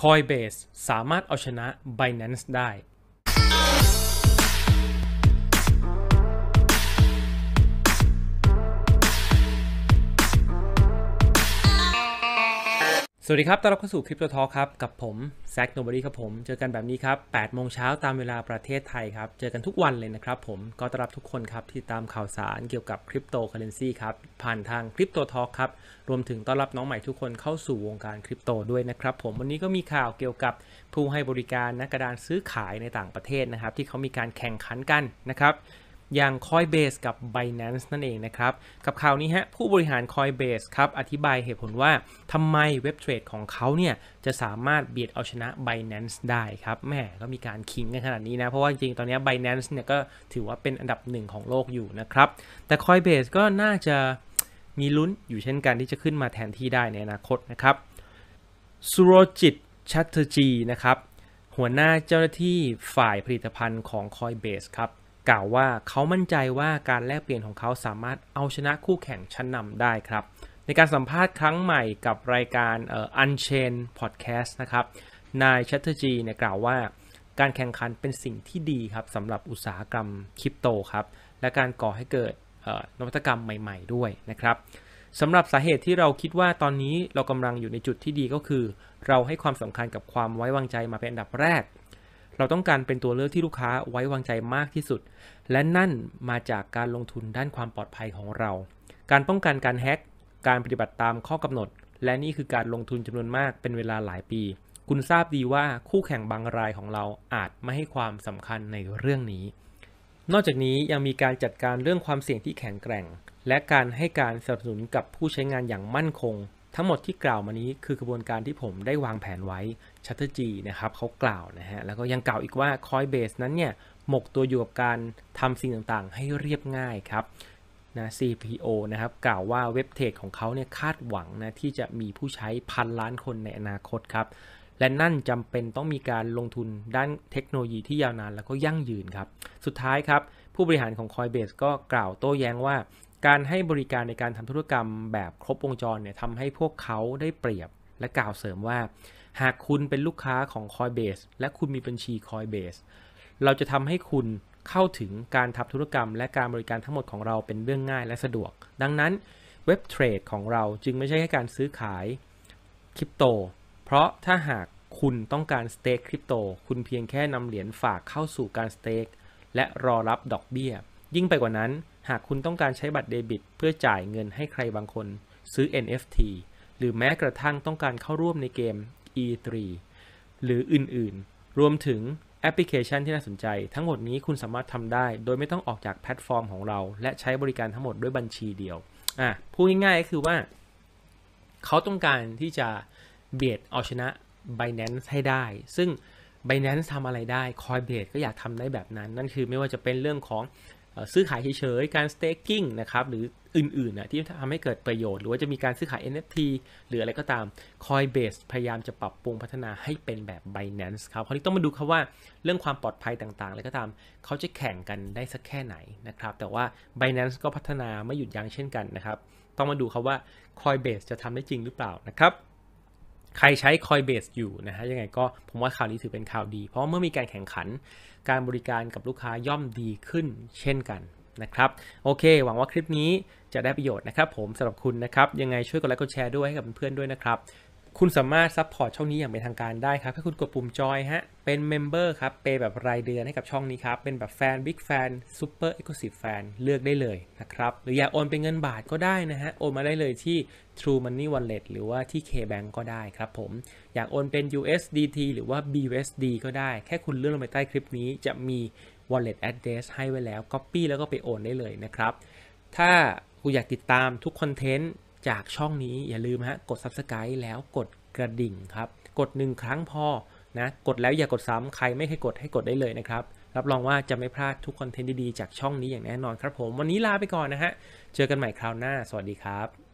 Coinbase สามารถเอาชนะ Binance ได้สวัสดีครับ ต้อนรับเข้าสู่คริปโตทอครับ กับผมแซคโนบอรี่ครับผม เจอกันแบบนี้ครับ8โมงเช้าตามเวลาประเทศไทยครับ เจอกันทุกวันเลยนะครับผมก็ต้อนรับทุกคนครับที่ตามข่าวสารเกี่ยวกับคริปโตเคอเรนซีครับ ผ่านทางคริปโตทอครับ รวมถึงต้อนรับน้องใหม่ทุกคนเข้าสู่วงการคริปโตด้วยนะครับผม วันนี้ก็มีข่าวเกี่ยวกับผู้ให้บริการนะกระดานซื้อขายในต่างประเทศนะครับ ที่เขามีการแข่งขันกันนะครับอย่าง Coinbase กับ Binance นั่นเองนะครับ กับข่าวนี้ฮะ ผู้บริหาร Coinbase ครับอธิบายเหตุผลว่าทำไมเว็บเทรดของเขาเนี่ยจะสามารถเบียดเอาชนะ Binance ได้ครับแม่ก็มีการคิงกันขนาดนี้นะ เพราะว่าจริงๆ ตอนนี้ Binance เนี่ยก็ถือว่าเป็นอันดับหนึ่งของโลกอยู่นะครับ แต่ Coinbase ก็น่าจะมีลุ้นอยู่เช่นกันที่จะขึ้นมาแทนที่ได้ในอนาคตนะครับสุโรจิตชัตเตอร์จีนะครับหัวหน้าเจ้าหน้าที่ฝ่ายผลิตภัณฑ์ของ Coinbase ครับกล่าวว่าเขามั่นใจว่าการแลกเปลี่ยนของเขาสามารถเอาชนะคู่แข่งชั้นนำได้ครับ ในการสัมภาษณ์ครั้งใหม่กับรายการเอ่อ Unchain Podcast นะครับนายชัตเตอร์จีเนี่ยกล่าวว่าการแข่งขันเป็นสิ่งที่ดีครับสำหรับอุตสาหกรรมคริปโตครับและการก่อให้เกิดนวัตกรรมใหม่ๆด้วยนะครับสำหรับสาเหตุที่เราคิดว่าตอนนี้เรากำลังอยู่ในจุดที่ดีก็คือเราให้ความสำคัญกับความไว้วางใจมาเป็นอันดับแรกเราต้องการเป็นตัวเลือกที่ลูกค้าไว้วางใจมากที่สุด และนั่นมาจากการลงทุนด้านความปลอดภัยของเรา การป้องกันการแฮ็กการปฏิบัติตามข้อกำหนด และนี่คือการลงทุนจำนวนมากเป็นเวลาหลายปี คุณทราบดีว่าคู่แข่งบางรายของเราอาจไม่ให้ความสำคัญในเรื่องนี้ นอกจากนี้ยังมีการจัดการเรื่องความเสี่ยงที่แข็งแกร่ง และการให้การสนับสนุนกับผู้ใช้งานอย่างมั่นคงทั้งหมดที่กล่าวมานี้คือกระบวนการที่ผมได้วางแผนไว้ชัตเตอร์จีนะครับเขากล่าวนะฮะแล้วก็ยังกล่าวอีกว่าคอยเบสนั้นเนี่ยหมกตัวอยู่กับการทำสิ่งต่างๆ ให้เรียบง่ายครับนะ CPO นะครับกล่าวว่าเว็บเทคของเขาเนี่ยคาดหวังนะที่จะมีผู้ใช้พันล้านคนในอนาคตครับและนั่นจำเป็นต้องมีการลงทุนด้านเทคโนโลยีที่ยาวนานแล้วก็ยั่งยืนครับสุดท้ายครับผู้บริหารของ Coinbase ก็กล่าวโต้แย้งว่าการให้บริการในการทำธุรกรรมแบบครบวงจรเนี่ยทำให้พวกเขาได้เปรียบและกล่าวเสริมว่า หากคุณเป็นลูกค้าของคอยเบสและคุณมีบัญชีคอยเบสเราจะทำให้คุณเข้าถึงการทำธุรกรรมและการบริการทั้งหมดของเราเป็นเรื่องง่ายและสะดวก ดังนั้นเว็บเทรดของเราจึงไม่ใช่แค่การซื้อขายคริปโต เพราะถ้าหากคุณต้องการสเต็กคริปโตคุณเพียงแค่นำเหรียญฝากเข้าสู่การสเต็กและรอรับดอกเบี้ยยิ่งไปกว่านั้นหากคุณต้องการใช้บัตรเดบิต เพื่อจ่ายเงินให้ใครบางคนซื้อ NFT หรือแม้กระทั่งต้องการเข้าร่วมในเกม E3 หรืออื่นๆ รวมถึงแอปพลิเคชันที่น่าสนใจ ทั้งหมดนี้คุณสามารถทำได้โดยไม่ต้องออกจากแพลตฟอร์มของเราและใช้บริการทั้งหมดด้วยบัญชีเดียว อ่ะพูดง่าย ๆ ก็คือว่า เขาต้องการที่จะเบียดเอาชนะ Binance ให้ได้ ซึ่ง Binance ทำอะไรได้ Coinbase ก็อยากทำได้แบบนั้น นั่นคือไม่ว่าจะเป็นเรื่องของซื้อขายเฉยๆ การสเต็กกิ้งนะครับหรืออื่นๆนะที่ทำให้เกิดประโยชน์หรือว่าจะมีการซื้อขาย NFT หรืออะไรก็ตามคอยเบสพยายามจะปรับปรุงพัฒนาให้เป็นแบบ Binance ครับคราวนี้ต้องมาดูครับว่าเรื่องความปลอดภัยต่างๆอะไรก็ตามเขาจะแข่งกันได้สักแค่ไหนนะครับ แต่ว่า Binance ก็พัฒนาไม่หยุดยั้งเช่นกันนะครับต้องมาดูครับว่า Coinbase จะทำได้จริงหรือเปล่านะครับใครใช้ Coinbase อยู่นะฮะยังไงก็ผมว่าข่าวนี้ถือเป็นข่าวดี เพราะเมื่อมีการแข่งขันการบริการกับลูกค้าย่อมดีขึ้นเช่นกันนะครับ โอเคหวังว่าคลิปนี้จะได้ประโยชน์นะครับ ผมสำหรับคุณนะครับ ยังไงช่วยกดไลค์กดแชร์ด้วยให้กับเพื่อนๆด้วยนะครับคุณสามารถซัพพอร์ตช่องนี้อย่างเป็นทางการได้ครับถ้าคุณกดปุ่มจอยฮะเป็นเมมเบอร์ครับ เปแบบรายเดือนให้กับช่องนี้ครับ เป็นแบบแฟนบิ๊กแฟนซูเปอร์เอ็กซ์คลูซีฟแฟนเลือกได้เลยนะครับ หรืออยากโอนเป็นเงินบาทก็ได้นะฮะโอนมาได้เลยที่ True Money Wallet หรือว่าที่ KBank ก็ได้ครับผม อยากโอนเป็น USDT หรือว่า BUSD ก็ได้แค่คุณเลื่อนลงไปใต้คลิปนี้ จะมี Wallet Address ให้ไว้แล้ว Copy แล้วก็ไปโอนได้เลยนะครับถ้าคุณอยากติดตามทุกคอนเทนต์จากช่องนี้อย่าลืมฮะกด subscribe แล้วกดกระดิ่งครับ กด 1 ครั้งพอนะ กดแล้วอย่ากดซ้ำใครไม่เคยกดให้กดได้เลยนะครับรับรองว่าจะไม่พลาดทุกคอนเทนต์ดีๆจากช่องนี้อย่างแน่นอนครับผม วันนี้ลาไปก่อนนะฮะเจอกันใหม่คราวหน้าสวัสดีครับ